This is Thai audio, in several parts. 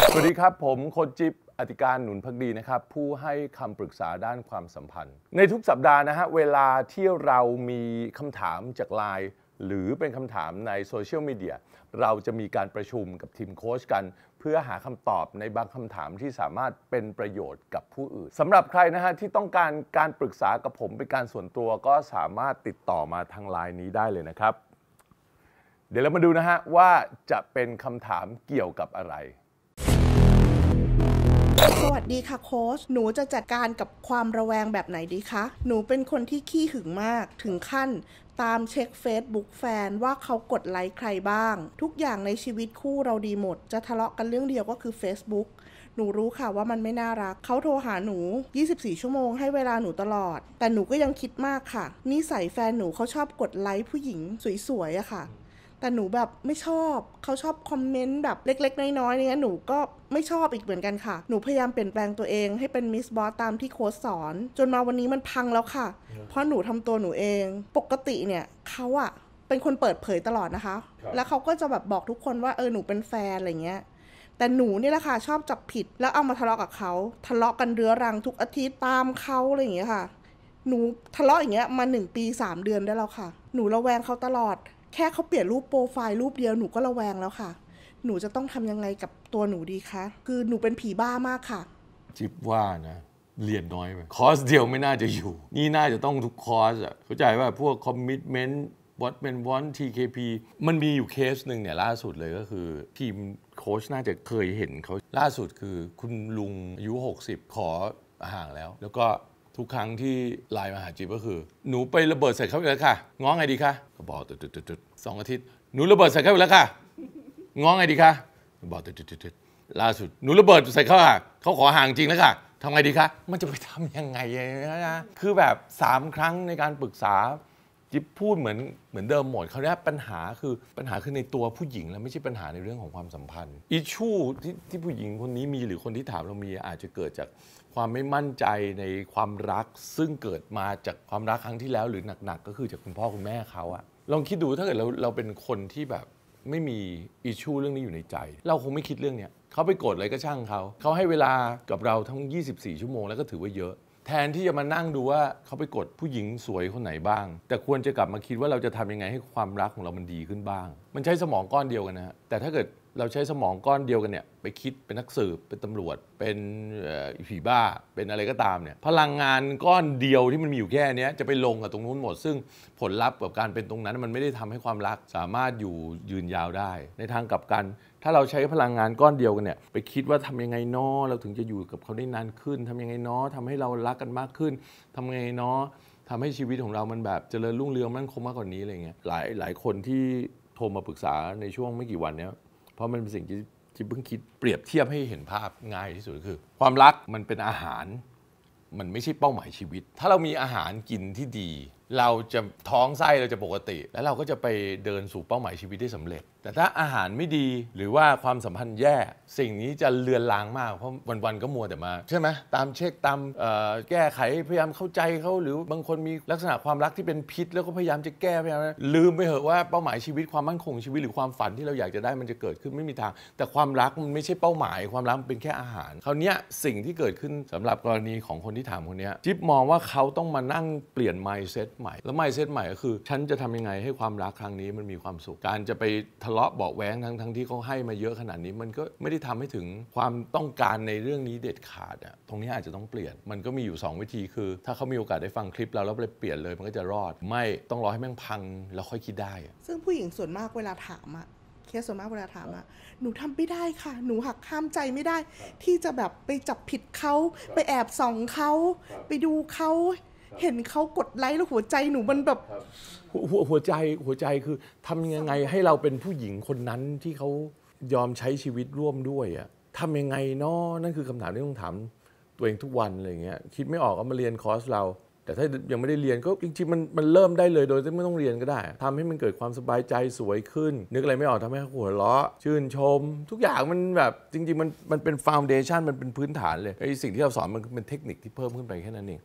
สวัสดีครับผมโคจิปอธิการหนุนพักดีนะครับ ผู้ให้คำปรึกษาด้านความสัมพันธ์ ในทุกสัปดาห์นะฮะเวลาที่เรามีคำถามจากไลน์หรือเป็นคำถามในโซเชียลมีเดียเราจะมีการประชุมกับทีมโค้ชกัน เพื่อหาคำตอบในบางคำถามที่สามารถเป็นประโยชน์กับผู้อื่นสำหรับใครนะฮะที่ต้องการการปรึกษากับผมเป็นการส่วนตัวก็สามารถติดต่อมาทางไลน์นี้ได้เลยนะครับ เดี๋ยวเรามาดูนะฮะว่าจะเป็นคำถามเกี่ยวกับอะไรสวัสดีค่ะโค้ช หนูจะจัดการกับความระแวงแบบไหนดีคะ หนูเป็นคนที่ขี้หึงมาก ถึงขั้น ตามเช็คเฟซบุ๊กแฟนว่าเขากดไลค์ใครบ้าง ทุกอย่างในชีวิตคู่เราดีหมด จะทะเลาะกันเรื่องเดียวก็คือ Facebook หนูรู้ค่ะว่ามันไม่น่ารัก เขาโทรหาหนู 24 ชั่วโมงให้เวลาหนูตลอด แต่หนูก็ยังคิดมากค่ะ นิสัยแฟนหนูเขาชอบกดไลค์ผู้หญิงสวยๆอะค่ะแต่หนูแบบไม่ชอบ เขาชอบคอมเมนต์แบบเล็กๆน้อยๆเนี่ยหนูก็ไม่ชอบอีกเหมือนกันค่ะ หนูพยายามเปลี่ยนแปลงตัวเองให้เป็นมิสบอสตามที่โค้ชสอน จนมาวันนี้มันพังแล้วค่ะ เพราะหนูทำตัวหนูเอง ปกติเนี่ยเขาอะเป็นคนเปิดเผยตลอดนะคะ แล้วเขาก็จะแบบบอกทุกคนว่าเออหนูเป็นแฟนอะไรเงี้ย แต่หนูนี่แหละค่ะ ชอบจับผิดแล้วเอามาทะเลาะกับเขา ทะเลาะกันเรื้อรังทุกอาทิตย์ตามเขาอะไรอย่างเงี้ยค่ะ หนูทะเลาะอย่างเงี้ยมาหนึ่งปีสามเดือนได้แล้วค่ะ หนูระแวงเขาตลอดแค่เขาเปลี่ยนรูปโปรไฟล์รูปเดียวหนูก็ระแวงแล้วค่ะ หนูจะต้องทำยังไงกับตัวหนูดีคะ คือหนูเป็นผีบ้ามากค่ะ จิบว่านะ เรียนน้อยไปคอร์สเดียวไม่น่าจะอยู่ นี่น่าจะต้องทุกคอร์สอ่ะเข้าใจว่าพวกคอมมิชเมนต์วอตเมนวอนทีคพีมันมีอยู่เคสหนึ่งเนี่ย ล่าสุดเลยก็คือทีมโค้ชน่าจะเคยเห็นเขาล่าสุดคือ คุณลุงอายุ60ขอห่างแล้ว แล้วก็ทุกครั้งที่ไลน์มาหาจิ๊บก็คือหนูไประเบิดใส่เขาอีกแล้วค่ะ ง้อไงดีคะก็บอกตุดตุดตุดสองอาทิตย์หนูระเบิดใส่เขาอีกแล้วค่ะ ง้อไงดีคะบอกตุดตุดตุดล่าสุดหนูระเบิดใส่เขาค่ะเขาขอห่างจริงแล้วค่ะทำไงดีคะมันจะไปทำยังไงนะคือแบบ3ครั้งในการปรึกษาจิ๊บพูดเหมือนเหมือนเดิมหมดเขาเนี้ปัญหาคือปัญหาคือในตัวผู้หญิง แล้วไม่ใช่ปัญหาในเรื่องของความสัมพันธ์อิชูที่ที่ผู้หญิงคนนี้มีหรือคนที่ถามเรามีอาจจะเกิดจากความไม่มั่นใจในความรัก ซึ่งเกิดมาจากความรักครั้งที่แล้วหรือหนักๆก็คือจากคุณพ่อคุณแม่เขาอะลองคิดดูถ้าเกิดเราเราเป็นคนที่แบบไม่มีอิชูเรื่องนี้อยู่ในใจ เราคงไม่คิดเรื่องเนี้ยเขาไปโกรธอะไรก็ช่างเขาเขาให้เวลากับเราทั้ง24 ชั่วโมงแล้วก็ถือว่าเยอะแทนที่จะมานั่งดูว่าเขาไปกดผู้หญิงสวยคนไหนบ้าง แต่ควรจะกลับมาคิดว่าเราจะทำยังไงให้ความรักของเรามันดีขึ้นบ้าง มันใช้สมองก้อนเดียวกันนะฮะแต่ถ้าเกิดเราใช้สมองก้อนเดียวกันเนี่ยไปคิดเป็นนักสืบเป็นตำรวจเป็นผีบ้าเป็นอะไรก็ตามเนี่ยพลังงานก้อนเดียวที่มันมีอยู่แค่นี้จะไปลงกับตรงนู้นหมด ซึ่งผลลัพธ์กับการเป็นตรงนั้นมันไม่ได้ทำให้ความรักสามารถอยู่ยืนยาวได้ ในทางกลับกัน ถ้าเราใช้พลังงานก้อนเดียวกันเนี่ยไปคิดว่าทำยังไงนาะเราถึงจะอยู่กับเขาได้นานขึ้นทำยังไงนาะทำให้เรารักกันมากขึ้น ทำยังไงนาะทำให้ชีวิตของเรามันแบบเจริญรุ่งเรืองมั่นคงมากกว่านี้อะไรเงี้ยหลายหลายคนที่โทรมาปรึกษาในช่วงไม่กี่วันเนี้ยเพราะมันเป็นสิ่งที่ที่เพิ่งคิดเปรียบเทียบให้เห็นภาพง่ายที่สุดคือ ความรักมันเป็นอาหาร มันไม่ใช่เป้าหมายชีวิต ถ้าเรามีอาหารกินที่ดีเราจะท้องไส้เราจะปกติ แล้วเราก็จะไปเดินสู่เป้าหมายชีวิตได้สำเร็จ แต่ถ้าอาหารไม่ดีหรือว่าความสัมพันธ์แย่สิ่งนี้จะเลือนลางมากเพราะวันๆก็มัวแต่มาใช่ไหมตามเช็คตามแก้ไขพยายามเข้าใจเขาหรือบางคนมีลักษณะความรักที่เป็นพิษ แล้วก็พยายามจะแก้พยายามลืมไปเหอะว่าเป้าหมายชีวิตความมั่นคงชีวิตหรือความฝันที่เราอยากจะได้มันจะเกิดขึ้นไม่มีทาง แต่ความรักมันไม่ใช่เป้าหมายความรักมันเป็นแค่อาหารคราวนี้สิ่งที่เกิดขึ้นสำหรับกรณีของคนที่ถามคนนี้จิ๊บมองว่าเขาต้องมานั่งเปลี่ยน mindset ใหม่ แล้วไม่เซตใหม่ก็คือ ฉันจะทำยังไงให้ความรักครั้งนี้มันมีความสุขการจะไปทะเลาะเบาแหวงทั้งทั้งที่เขาให้มาเยอะขนาดนี้ มันก็ไม่ได้ทำให้ถึงความต้องการในเรื่องนี้เด็ดขาดอะตรงนี้อาจจะต้องเปลี่ยนมันก็มีอยู่ 2 วิธีคือ ถ้าเขามีโอกาสได้ฟังคลิปเราแล้วไปเปลี่ยนเลยมันก็จะรอด ไม่ต้องรอให้แม่งพังแล้วค่อยคิดได้ ซึ่งผู้หญิงส่วนมากเวลาถามอะคสส่วนมากเวลาถามอะหนูทำไม่ได้ค่ะ หนูหักข้ามใจไม่ได้ ที่จะแบบไปจับผิดเขาไปแอบส่องเขาไปดูเขาเห็นเขากดไลค์แล้วหัวใจหนูมันแบบหัวหัวใจหัวใจคือทำยังไงให้เราเป็นผู้หญิงคนนั้นที่เขายอมใช้ชีวิตร่วมด้วยอะทำยังไงเนาะนั่นคือคำถามที่ต้องถาม ตัวเองทุกวันอะไรเงี้ย คิดไม่ออกก็มาเรียนคอร์สเรา แต่ถ้ายังไม่ได้เรียนก็จริงๆมันมันเริ่มได้เลยโดยที่ไม่ต้องเรียนก็ได้ ทำให้มันเกิดความสบายใจสวยขึ้น นึกอะไรไม่ออกทำให้หัวเราะชื่นชมทุกอย่างมันแบบจริงๆมันมันเป็นฟาวเดชันมันเป็นพื้นฐานเลยไอ้สิ่งที่เราสอนมันเป็นเทคนิคที่เพิ่มขึ้นไปแค่นั้นเอง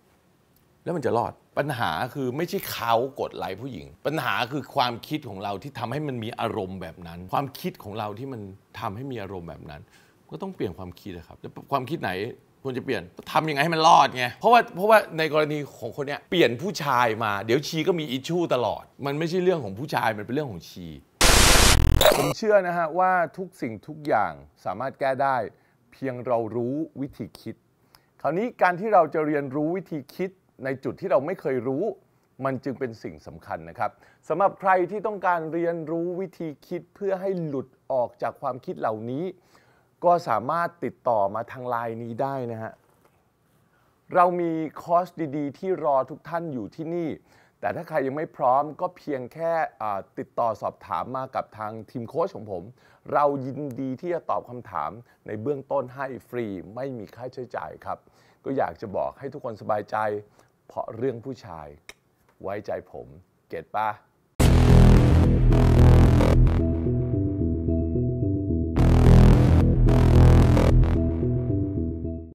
แล้วมันจะรอดปัญหาคือไม่ใช่เขากดไลค์ผู้หญิง ปัญหาคือความคิดของเราที่ทำให้มันมีอารมณ์แบบนั้น ความคิดของเราที่มันทำให้มีอารมณ์แบบนั้น ก็ต้องเปลี่ยนความคิดนะครับแล้วความคิดไหนควรจะเปลี่ยนทำยังไงให้มันรอดไงเพราะว่าเพราะว่าในกรณีของคนเนี้ยเปลี่ยนผู้ชายมา เดี๋ยวชีก็มีอิชชูตลอด มันไม่ใช่เรื่องของผู้ชายมันเป็นเรื่องของชี ผมเชื่อนะฮะว่าทุกสิ่งทุกอย่างสามารถแก้ได้ เพียงเรารู้วิธีคิด คราวนี้การที่เราจะเรียนรู้วิธีคิดในจุดที่เราไม่เคยรู้มันจึงเป็นสิ่งสำคัญนะครับสำหรับใครที่ต้องการเรียนรู้วิธีคิดเพื่อให้หลุดออกจากความคิดเหล่านี้ ก็สามารถติดต่อมาทางไลน์นี้ได้นะฮะเรามีคอร์สดีๆ ที่รอทุกท่านอยู่ที่นี่ แต่ถ้าใครยังไม่พร้อมก็เพียงแค่ติดต่อสอบถามมากับทางทีมโค้ชของผม เรายินดีที่จะตอบคำถามในเบื้องต้นให้ฟรีไม่มีค่าใช้จ่ายครับ ก็อยากจะบอกให้ทุกคนสบายใจเพราะเรื่องผู้ชาย ไว้ใจผม เก็ตปะ